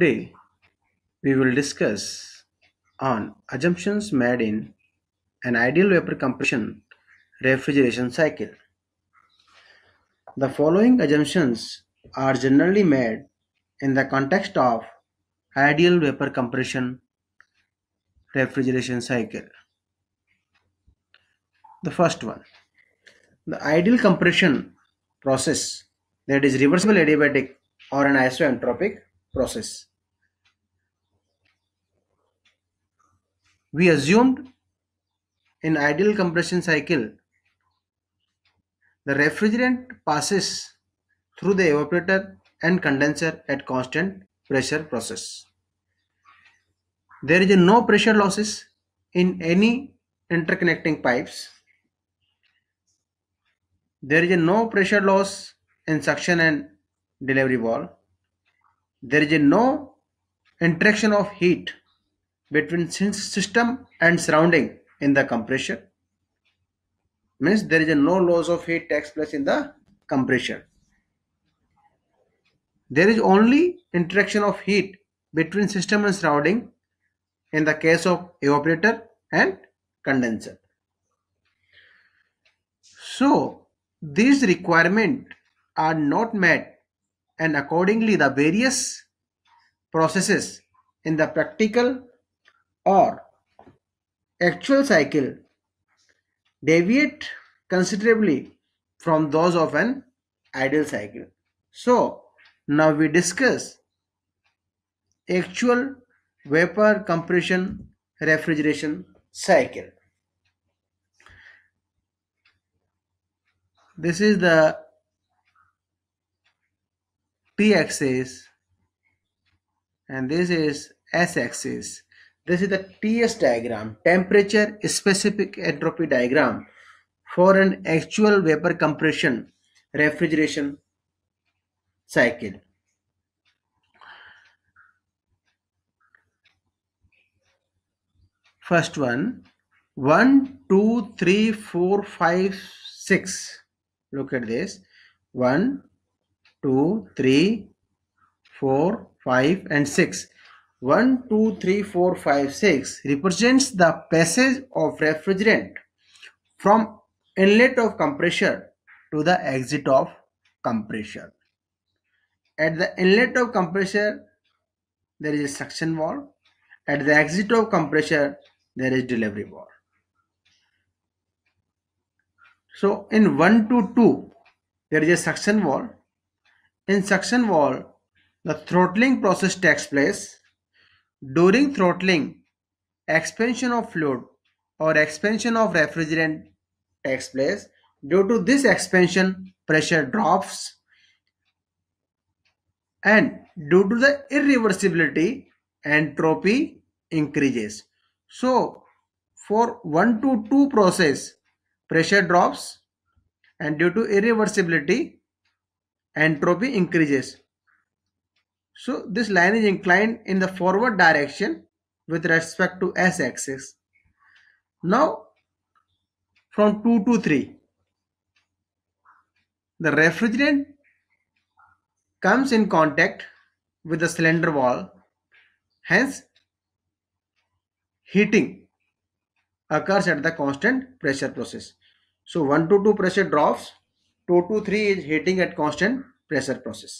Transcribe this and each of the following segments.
Today we will discuss on assumptions made in an ideal vapor compression refrigeration cycle. The following assumptions are generally made in the context of ideal vapor compression refrigeration cycle. The first one, the ideal compression process that is reversible adiabatic or an isoentropic process. We assumed in ideal compression cycle, the refrigerant passes through the evaporator and condenser at constant pressure process. There is no pressure losses in any interconnecting pipes. There is no pressure loss in suction and delivery wall. There is no interaction of heat between system and surrounding in the compressor means there is no loss of heat takes place in the compressor there is only interaction of heat between system and surrounding in the case of evaporator and condenser so these requirements are not met and accordingly the various processes in the practical or actual cycle deviate considerably from those of an ideal cycle. So now we discuss actual vapor compression refrigeration cycle. This is the p-axis and this is s-axis this is the TS diagram, temperature specific entropy diagram for an actual vapor compression refrigeration cycle. First one, one, two, three, four, five, six. Look at this. One, two, three, four, five, and 6 1, 2, 3, 4, 5, 6 represents the passage of refrigerant from inlet of compressor to the exit of compressor. At the inlet of compressor, there is a suction valve. At the exit of compressor, there is delivery valve. So in 1 to 2, there is a suction valve. In suction valve, the throttling process takes place during throttling, expansion of fluid or expansion of refrigerant takes place. Due to this expansion, pressure drops and due to the irreversibility, entropy increases. So, for 1 to 2 process, pressure drops and due to irreversibility, entropy increases. So this line is inclined in the forward direction with respect to s-axis. Now from 2 to 3 the refrigerant comes in contact with the cylinder wall hence heating occurs at the constant pressure process. So 1 to 2 pressure drops 2 to 3 is heating at constant pressure process.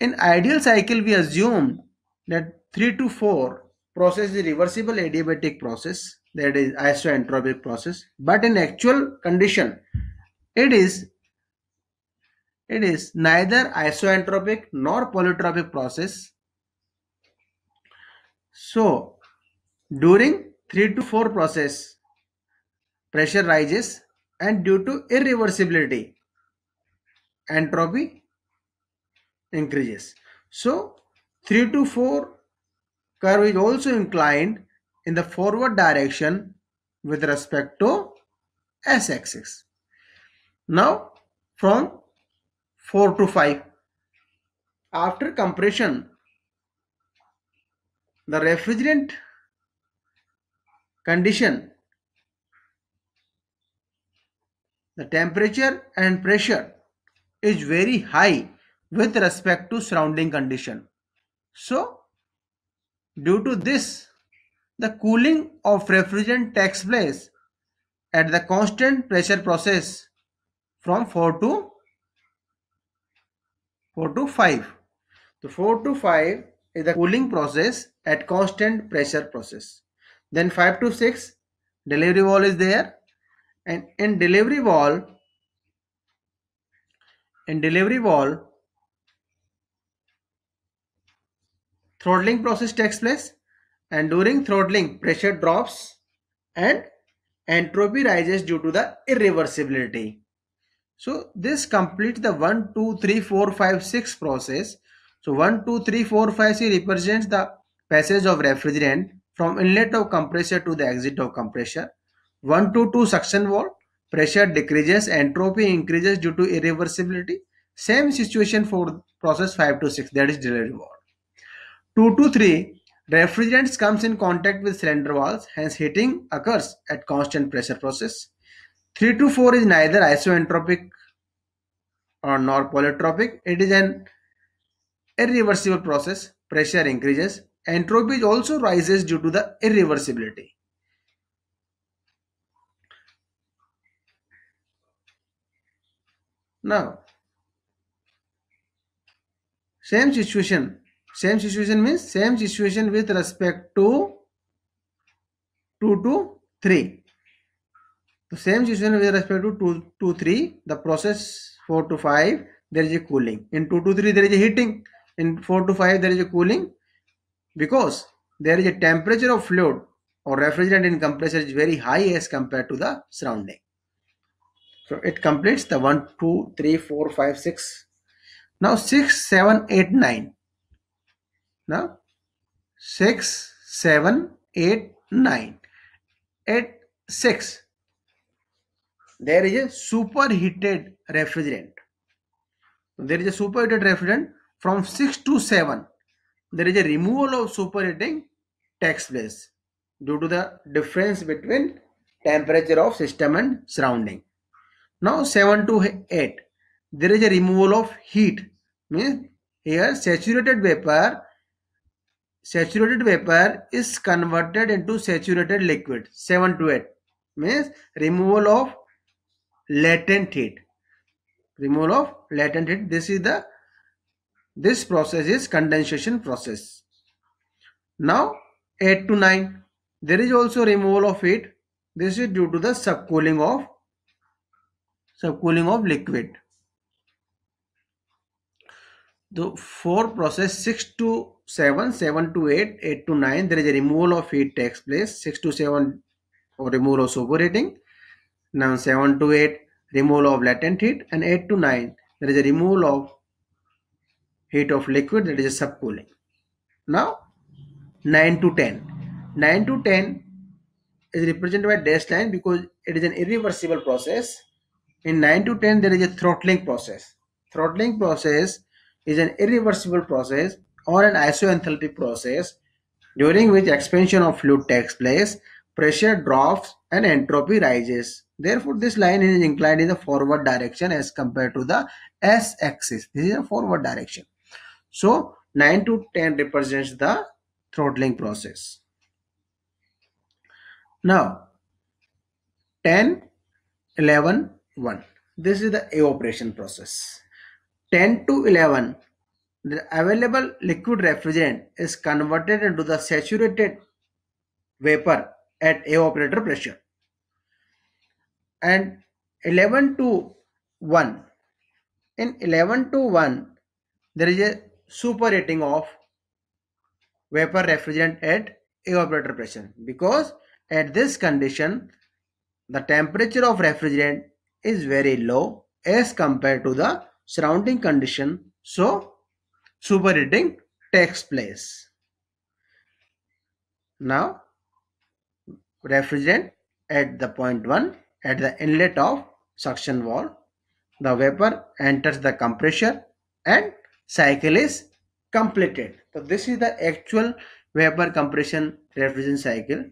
In ideal cycle, we assume that 3 to 4 process is reversible adiabatic process that is isentropic process but in actual condition it is it is neither isentropic nor polytropic process so during 3 to 4 process pressure rises and due to irreversibility entropy increases. So 3 to 4 curve is also inclined in the forward direction with respect to s-axis. Now from 4 to 5 after compression the refrigerant condition the temperature and pressure is very high with respect to surrounding condition. So, due to this, the cooling of refrigerant takes place at the constant pressure process from 4 to 4 to 5. So 4 to 5 is the cooling process at constant pressure process. Then 5 to 6 delivery wall is there and in delivery wall in delivery wall throttling process takes place and during throttling pressure drops and entropy rises due to the irreversibility. So this completes the 1, 2, 3, 4, 5, 6 process. So 1, 2, 3, 4, 5, 6 represents the passage of refrigerant from inlet of compressor to the exit of compressor. 1 to 2 suction wall, pressure decreases, entropy increases due to irreversibility. Same situation for process 5 to 6 that is delivery wall. 2 to 3 refrigerants comes in contact with cylinder walls hence heating occurs at constant pressure process 3 to 4 is neither isentropic or nor polytropic it is an irreversible process pressure increases entropy also rises due to the irreversibility now same situation same situation means same situation with respect to 2 to 3 so same situation with respect to 2 to 3 the process 4 to 5 there is a cooling in 2 to 3 there is a heating in 4 to 5 there is a cooling because there is a temperature of fluid or refrigerant in compressor is very high as compared to the surrounding so it completes the 1 2 3 4 5 6 now 6 7 8 9 now, 6, 7, 8, 9. At 6, there is a superheated refrigerant. There is a superheated refrigerant from 6 to 7. There is a removal of superheating takes place due to the difference between temperature of system and surrounding. Now 7 to 8, there is a removal of heat. Means here saturated vapor saturated vapor is converted into saturated liquid 7 to 8 means removal of latent heat removal of latent heat this is the this process is condensation process now 8 to 9 there is also removal of heat this is due to the subcooling of subcooling of liquid the 4 process 6 to 7, 7 to 8, 8 to 9, there is a removal of heat takes place, 6 to 7 or removal of superheating, now 7 to 8 removal of latent heat and 8 to 9 there is a removal of heat of liquid that is a subcooling. Now 9 to 10, 9 to 10 is represented by dashed line because it is an irreversible process. In 9 to 10 there is a throttling process. Throttling process is an irreversible process or an isoenthalpy process during which expansion of fluid takes place, pressure drops and entropy rises. Therefore, this line is inclined in the forward direction as compared to the s-axis. This is a forward direction. So, 9 to 10 represents the throttling process. Now, 10, 11, 1. This is the evaporation process ten to eleven, the available liquid refrigerant is converted into the saturated vapor at evaporator pressure. And 11 to 1, in 11 to 1, there is a superheating of vapor refrigerant at evaporator pressure because at this condition, the temperature of refrigerant is very low as compared to the surrounding condition so superheating takes place now refrigerant at the point 1 at the inlet of suction valve the vapor enters the compressor and cycle is completed so this is the actual vapor compression refrigerant cycle